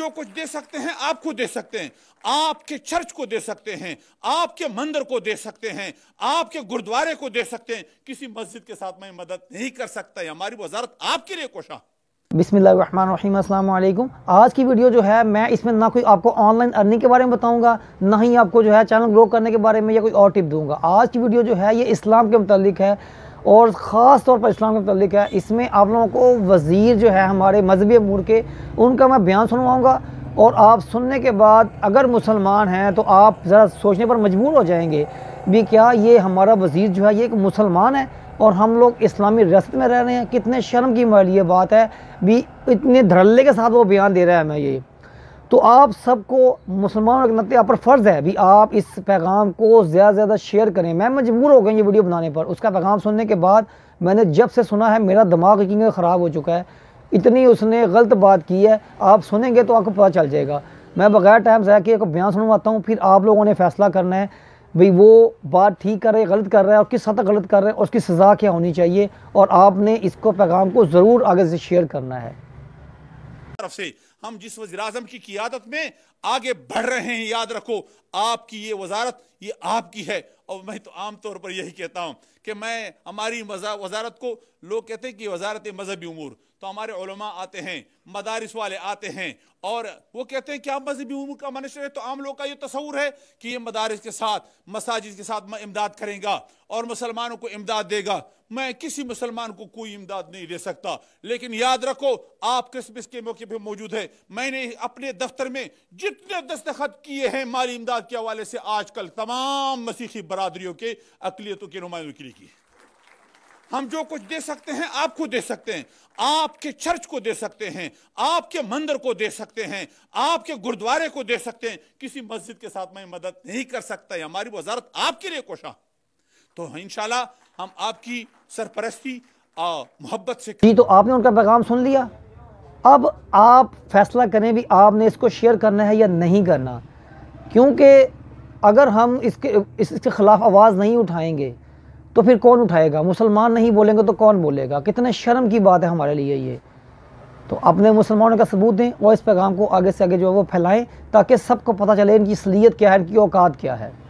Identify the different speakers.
Speaker 1: जो कुछ दे सकते हैं आपको दे सकते हैं आपके चर्च को दे सकते हैं आपके मंदिर को दे सकते हैं आपके गुरुद्वारे को दे सकते हैं किसी मस्जिद के साथ में मदद नहीं कर सकता है हमारी वजारत आपके लिए
Speaker 2: कोशा बिसमीम आज की वीडियो जो है मैं इसमें ना कोई आपको ऑनलाइन अर्निंग के बारे में बताऊंगा ना ही आपको जो है चैनल ग्रो करने के बारे में या कोई और टिप दूंगा आज की वीडियो जो है ये इस्लाम के मुतालिक है और ख़ास तौर पर इस्लाम के मतलब है इसमें आप लोगों को वज़ीर जो है हमारे मजहबी अमूर के उनका मैं बयान सुनवाऊँगा और आप सुनने के बाद अगर मुसलमान हैं तो आप ज़रा सोचने पर मजबूर हो जाएंगे भी क्या ये हमारा वज़ीर जो है ये एक मुसलमान है और हम लोग इस्लामी रस्त में रह रहे हैं कितने शर्म की वाली ये बात है भी इतने धड़ल्ले के साथ वो बयान दे रहा है हमें ये तो आप सबको मुसलमानों के नाते तो पर फ़र्ज़ है भी आप इस पैगाम को ज़्यादा से ज़्यादा शेयर करें मैं मजबूर हो गई ये वीडियो बनाने पर उसका पैगाम सुनने के बाद मैंने जब से सुना है मेरा दिमाग यकीन ख़राब हो चुका है इतनी उसने गलत बात की है आप सुनेंगे तो आपको पता चल जाएगा मैं बग़ैर टाइम से आके एक बयान सुनवाता हूँ फिर आप लोगों ने फैसला करना है भाई वो बात ठीक कर रहे गलत कर रहे हैं और किस हद तक गलत कर रहे हैं उसकी सज़ा क्या होनी चाहिए और आपने इसको पैगाम को ज़रूर आगे से शेयर करना है तरफ से हम जिस वजीर
Speaker 1: अजम की क्यादत में आगे बढ़ रहे हैं याद रखो आपकी ये वजारत ये आपकी है और मैं तो आमतौर पर यही कहता हूँ कि मैं हमारी वजारत को लोग कहते हैं कि वजारत मजहबी उमूर तो हमारे उलमा आते हैं मदारस वाले आते हैं और वो कहते हैं कि आप मजहबी उमूर का मन है तो आम लोग का ये तस्वूर है कि ये मदारस के साथ मसाजिद के साथ मैं इमदाद करेंगे और मुसलमानों को इमदाद देगा मैं किसी मुसलमान को कोई इमदाद नहीं दे सकता लेकिन याद रखो आप क्रिसमस के मौके पर मौजूद है मैंने अपने दफ्तर में जितने दस्तखत किए हैं माली इमदाद के हवाले से आजकल तमाम मसीखी बरा बरादरियों के अकलीतों के नुमाइंदों के लिए की हम जो कुछ दे सकते हैं आपको दे सकते हैं आपके चर्च को दे सकते हैं आपके मंदिर को दे सकते हैं आपके गुरुद्वारे को दे सकते हैं किसी मस्जिद के साथ में मदद नहीं कर सकता है हमारी वजारत आपके लिए कोशा तो इनशाला हम आपकी सरपरस्ती
Speaker 2: मोहब्बत से तो आपने उनका पैगाम सुन लिया अब आप फैसला करें भी आपने इसको शेयर करना है या नहीं करना क्योंकि अगर हम इसके इसके ख़िलाफ़ आवाज़ नहीं उठाएंगे तो फिर कौन उठाएगा मुसलमान नहीं बोलेंगे तो कौन बोलेगा कितने शर्म की बात है हमारे लिए ये तो अपने मुसलमानों का सबूत दें और इस पैगाम को आगे से आगे जो है वो फैलाएं ताकि सबको पता चले इनकी असलियत क्या है इनकी औकात क्या है